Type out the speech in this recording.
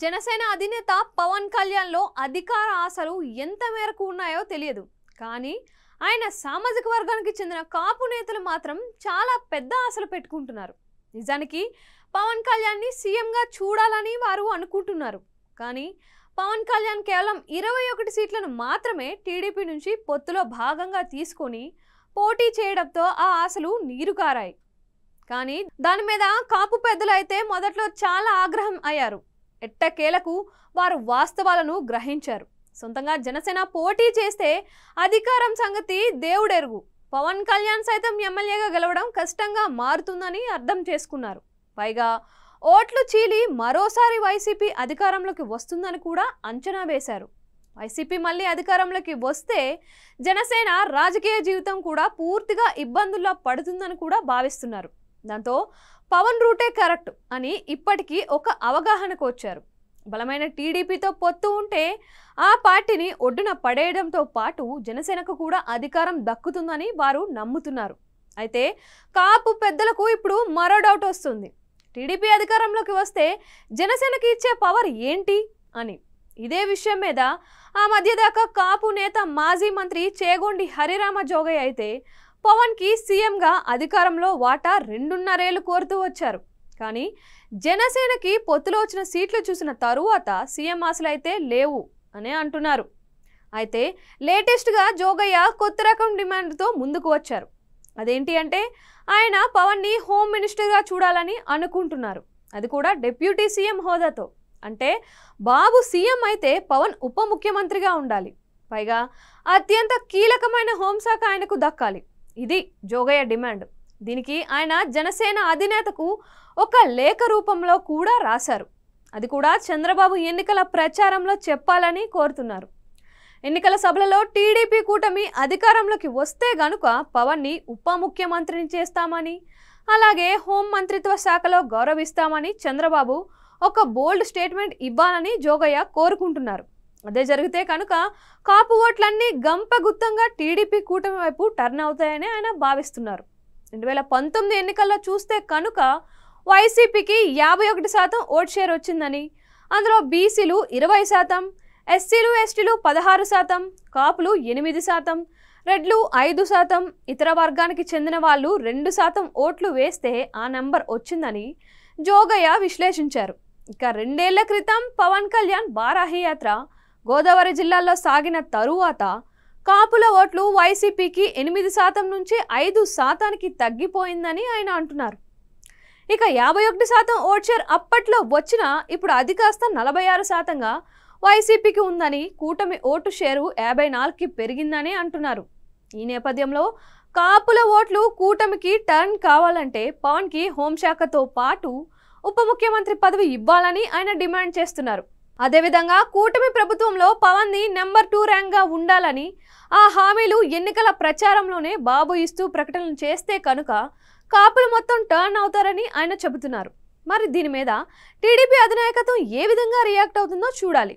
జనసేన అధినేత పవన్ కళ్యాణ్లో అధికార ఆశలు ఎంత మేరకు ఉన్నాయో తెలియదు కానీ ఆయన సామాజిక వర్గానికి చెందిన కాపు నేతలు మాత్రం చాలా పెద్ద ఆశలు పెట్టుకుంటున్నారు నిజానికి పవన్ కళ్యాణ్ని సీఎంగా చూడాలని వారు అనుకుంటున్నారు కానీ పవన్ కళ్యాణ్ కేవలం ఇరవై ఒకటి సీట్లను మాత్రమే టీడీపీ నుంచి పొత్తులో భాగంగా తీసుకొని పోటీ చేయడంతో ఆ ఆశలు నీరుకారాయి కానీ దాని మీద కాపు పెద్దలు అయితే మొదట్లో చాలా ఆగ్రహం అయ్యారు ఎట్టకేలకు వారు వాస్తవాలను గ్రహించారు సొంతంగా జనసేన పోటీ చేస్తే అధికారం సంగతి దేవుడెరుగు పవన్ కళ్యాణ్ సైతం ఎమ్మెల్యేగా గెలవడం కష్టంగా మారుతుందని అర్థం చేసుకున్నారు పైగా ఓట్లు చీలి మరోసారి వైసీపీ అధికారంలోకి వస్తుందని కూడా అంచనా వేశారు వైసీపీ మళ్ళీ అధికారంలోకి వస్తే జనసేన రాజకీయ జీవితం కూడా పూర్తిగా ఇబ్బందుల్లో పడుతుందని కూడా భావిస్తున్నారు దాంతో పవన్ రూటే కరెక్ట్ అని ఇప్పటికీ ఒక అవగాహనకు వచ్చారు బలమైన టీడీపీతో పొత్తు ఉంటే ఆ పార్టీని ఒడ్డున పడేయడంతో పాటు జనసేనకు కూడా అధికారం దక్కుతుందని వారు నమ్ముతున్నారు అయితే కాపు పెద్దలకు ఇప్పుడు మరో డౌట్ వస్తుంది టీడీపీ అధికారంలోకి వస్తే జనసేనకి ఇచ్చే పవర్ ఏంటి అని ఇదే విషయం మీద ఆ మధ్యదాకా కాపు నేత మాజీ మంత్రి చేగొండి హరిరామ జోగయ్య అయితే పవన్ కి సీఎంగా అధికారంలో వాటా రెండున్నరేళ్లు కోరుతూ వచ్చారు కానీ జనసేనకి పొత్తులో వచ్చిన సీట్లు చూసిన తరువాత సీఎం ఆశలైతే లేవు అనే అంటున్నారు అయితే లేటెస్ట్గా జోగయ్య కొత్త రకం డిమాండ్తో ముందుకు వచ్చారు అదేంటి అంటే ఆయన పవన్ని హోమ్ మినిస్టర్గా చూడాలని అనుకుంటున్నారు అది కూడా డిప్యూటీ సీఎం హోదాతో అంటే బాబు సీఎం అయితే పవన్ ఉప ముఖ్యమంత్రిగా ఉండాలి పైగా అత్యంత కీలకమైన హోంశాఖ ఆయనకు దక్కాలి ఇది జోగయ్య డిమాండ్ దీనికి ఆయన జనసేన అధినేతకు ఒక లేఖ రూపంలో కూడా రాశారు అది కూడా చంద్రబాబు ఎన్నికల ప్రచారంలో చెప్పాలని కోరుతున్నారు ఎన్నికల సభలలో టీడీపీ కూటమి అధికారంలోకి వస్తే గనుక పవన్ని ఉప ముఖ్యమంత్రిని చేస్తామని అలాగే హోం మంత్రిత్వ శాఖలో గౌరవిస్తామని చంద్రబాబు ఒక బోల్డ్ స్టేట్మెంట్ ఇవ్వాలని జోగయ్య కోరుకుంటున్నారు అదే జరిగితే కనుక కాపు ఓట్లన్నీ గంపగుత్తంగా టీడీపీ కూటమి వైపు టర్న్ అవుతాయని ఆయన భావిస్తున్నారు రెండు వేల పంతొమ్మిది ఎన్నికల్లో చూస్తే కనుక వైసీపీకి యాభై ఒకటి శాతం ఓట్ షేర్ వచ్చిందని అందులో బీసీలు ఇరవై శాతం ఎస్సీలు ఎస్టీలు పదహారు శాతం కాపులు ఎనిమిది శాతం రెడ్లు ఐదు శాతం ఇతర వర్గానికి చెందిన వాళ్ళు రెండు శాతం ఓట్లు వేస్తే ఆ నంబర్ వచ్చిందని జోగయ్య విశ్లేషించారు ఇక రెండేళ్ల క్రితం పవన్ కళ్యాణ్ బారాహి యాత్ర గోదావరి జిల్లాల్లో సాగిన తరువాత కాపుల ఓట్లు వైసీపీకి ఎనిమిది శాతం నుంచి ఐదు శాతానికి తగ్గిపోయిందని ఆయన అంటున్నారు ఇక యాభై ఒకటి శాతం ఓట్ షేర్ అప్పట్లో వచ్చినా ఇప్పుడు అది కాస్త నలభై ఆరు శాతంగా వైసీపీకి ఉందని కూటమి ఓటు షేరు యాభై నాలుగుకి పెరిగిందని అంటున్నారు ఈ నేపథ్యంలో కాపుల ఓట్లు కూటమికి టర్న్ కావాలంటే పవన్కి హోంశాఖతో పాటు ఉప ముఖ్యమంత్రి పదవి ఇవ్వాలని ఆయన డిమాండ్ చేస్తున్నారు అదేవిధంగా కూటమి ప్రభుత్వంలో పవన్ ది నెంబర్ టూ ర్యాంక్గా ఉండాలని ఆ హామీలు ఎన్నికల ప్రచారంలోనే బాబు ఇస్తూ ప్రకటనలు చేస్తే కనుక కాపులు మొత్తం టర్న్ అవుతారని ఆయన చెబుతున్నారు మరి దీని మీద టీడీపీ అధినాయకత్వం ఏ విధంగా రియాక్ట్ అవుతుందో చూడాలి